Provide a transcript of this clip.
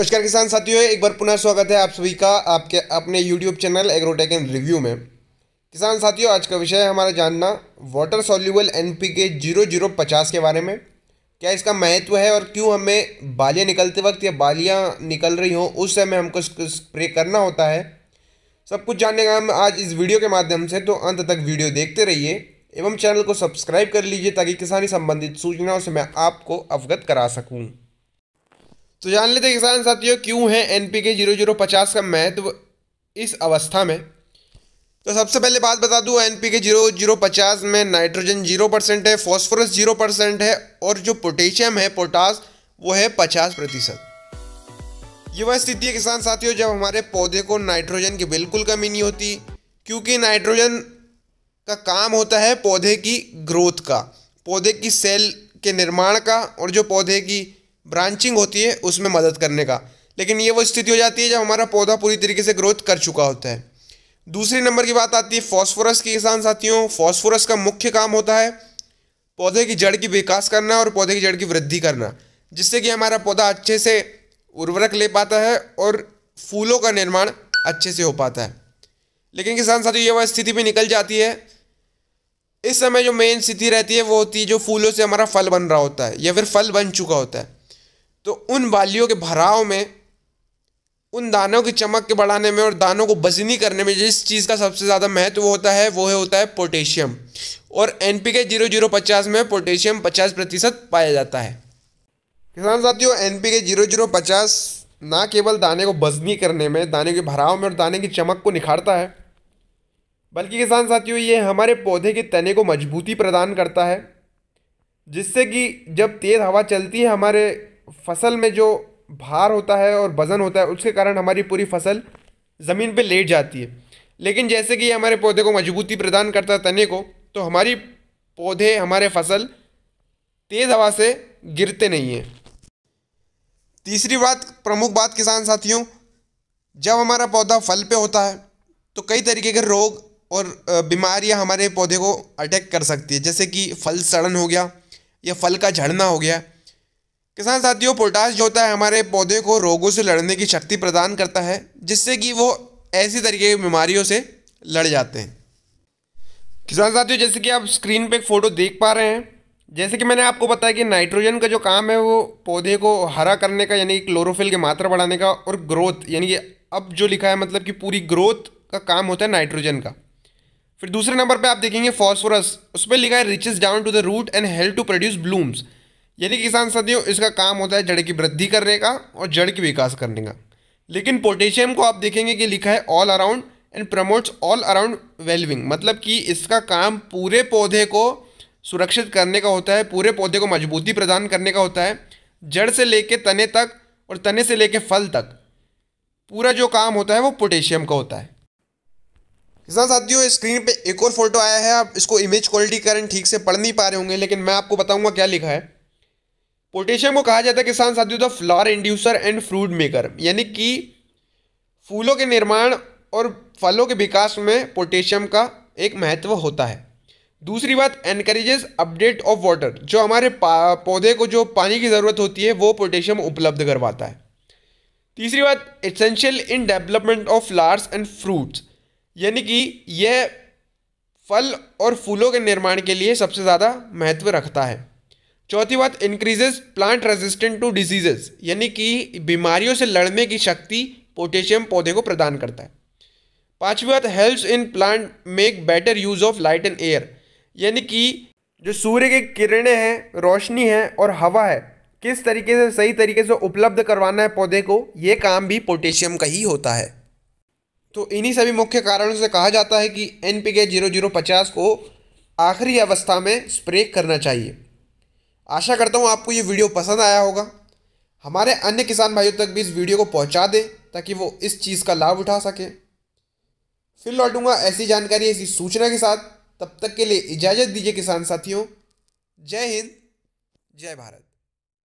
नमस्कार किसान साथियों एक बार पुनः स्वागत है आप सभी का आपके अपने YouTube channel Agrotech and review में किसान साथियों आज का विषय है हमारा जानना water soluble N P K zero zero पचास के बारे में क्या इसका महत्व है और क्यों हमें बालियाँ निकलते वक्त या बालियाँ निकल रही हों उस समय हमको स्प्रे करना होता है सब कुछ जानने का हम आज इस वीडियो के माध्यम से तो अंत तक वीडियो देखते रहिए एवं चैनल को सब्सक्राइब कर लीजिए ताकि किसानी संबंधित सूचनाओं से मैं आपको अवगत करा सकूँ तो जान लेते किसान साथियों क्यों है N P K zero zero पचास का महत्व इस अवस्था में तो सबसे पहले बात बता दूं N P K zero zero पचास में नाइट्रोजन जीरो परसेंट है फॉस्फोरस जीरो परसेंट है और जो पोटेशियम है पोटास वो है पचास प्रतिशत ये वह स्थिति है किसान साथियों जब हमारे पौधे को नाइट्रोजन की बिल्कुल कमी नहीं होती क्योंकि नाइट्रोजन का काम होता है पौधे की ग्रोथ का पौधे की सेल के निर्माण का और जो पौधे की ब्रांचिंग होती है उसमें मदद करने का लेकिन ये वो स्थिति हो जाती है जब हमारा पौधा पूरी तरीके से ग्रोथ कर चुका होता है दूसरे नंबर की बात आती है फॉस्फोरस की किसान साथियों फॉस्फोरस का मुख्य काम होता है पौधे की जड़ की विकास करना और पौधे की जड़ की वृद्धि करना जिससे कि हमारा पौधा अच्छे से उर्वरक ले पाता है और फूलों का निर्माण अच्छे से हो पाता है लेकिन किसान साथियों ये वह स्थिति भी निकल जाती है इस समय जो मेन स्थिति रहती है वो होती है जो फूलों से हमारा फल बन रहा होता है या फिर फल बन चुका होता है तो उन बालियों के भराव में उन दानों की चमक के बढ़ाने में और दानों को बजनी करने में जिस चीज़ का सबसे ज़्यादा महत्व होता है वो है होता है पोटेशियम और N P K zero zero पचास में पोटेशियम पचास प्रतिशत पाया जाता है किसान साथियों N P K zero zero पचास ना केवल दाने को बजनी करने में दाने के भराव में और दाने की चमक को निखारता है बल्कि किसान साथियों ये हमारे पौधे के तने को मजबूती प्रदान करता है जिससे कि जब तेज़ हवा चलती है हमारे फसल में जो भार होता है और वज़न होता है उसके कारण हमारी पूरी फसल ज़मीन पे लेट जाती है लेकिन जैसे कि हमारे पौधे को मजबूती प्रदान करता है तने को तो हमारी पौधे हमारे फसल तेज़ हवा से गिरते नहीं हैं तीसरी बात प्रमुख बात किसान साथियों जब हमारा पौधा फल पे होता है तो कई तरीके के रोग और बीमारियां हमारे पौधे को अटैक कर सकती है जैसे कि फल सड़न हो गया या फल का झड़ना हो गया किसान साथियों पोटास जो होता है हमारे पौधे को रोगों से लड़ने की शक्ति प्रदान करता है जिससे कि वो ऐसी तरीके की बीमारियों से लड़ जाते हैं किसान साथियों जैसे कि आप स्क्रीन पे एक फ़ोटो देख पा रहे हैं जैसे कि मैंने आपको बताया कि नाइट्रोजन का जो काम है वो पौधे को हरा करने का यानी क्लोरोफिल की मात्रा बढ़ाने का और ग्रोथ यानी कि अब जो लिखा है मतलब कि पूरी ग्रोथ का काम होता है नाइट्रोजन का फिर दूसरे नंबर पर आप देखेंगे फॉस्फोरस उस पर लिखा है reaches down to the root and help to produce blooms यानी किसान सदियों इसका काम होता है जड़ की वृद्धि करने का और जड़ के विकास करने का लेकिन पोटेशियम को आप देखेंगे कि लिखा है all around and promotes all around wellbeing मतलब कि इसका काम पूरे पौधे को सुरक्षित करने का होता है पूरे पौधे को मजबूती प्रदान करने का होता है जड़ से लेके तने तक और तने से लेके फल तक पूरा जो काम होता है वो पोटेशियम का होता है किसान साथियों स्क्रीन पे एक और फोटो आया है आप इसको इमेज क्वालिटी कारण ठीक से पढ़ नहीं पा रहे होंगे लेकिन मैं आपको बताऊंगा क्या लिखा है पोटेशियम को कहा जाता है किसान साथियों the flower inducer and fruit maker यानी कि फूलों के निर्माण और फलों के विकास में पोटेशियम का एक महत्व होता है दूसरी बात एनकरेजेस अपडेट ऑफ वाटर जो हमारे पौधे को जो पानी की ज़रूरत होती है वो पोटेशियम उपलब्ध करवाता है तीसरी बात essential in development of flowers and fruits यानी कि यह फल और फूलों के निर्माण के लिए सबसे ज़्यादा महत्व रखता है चौथी बात increases plant resistant to diseases यानी कि बीमारियों से लड़ने की शक्ति पोटेशियम पौधे को प्रदान करता है पांचवी बात helps in plant make better use of light and air यानी कि जो सूर्य के किरणें हैं रोशनी है और हवा है किस तरीके से सही तरीके से उपलब्ध करवाना है पौधे को ये काम भी पोटेशियम का ही होता है तो इन्हीं सभी मुख्य कारणों से कहा जाता है कि N P K zero zero पचास को आखिरी अवस्था में स्प्रे करना चाहिए आशा करता हूँ आपको ये वीडियो पसंद आया होगा हमारे अन्य किसान भाइयों तक भी इस वीडियो को पहुँचा दें ताकि वो इस चीज़ का लाभ उठा सकें फिर लौटूंगा ऐसी जानकारी ऐसी सूचना के साथ तब तक के लिए इजाज़त दीजिए किसान साथियों जय हिंद जय भारत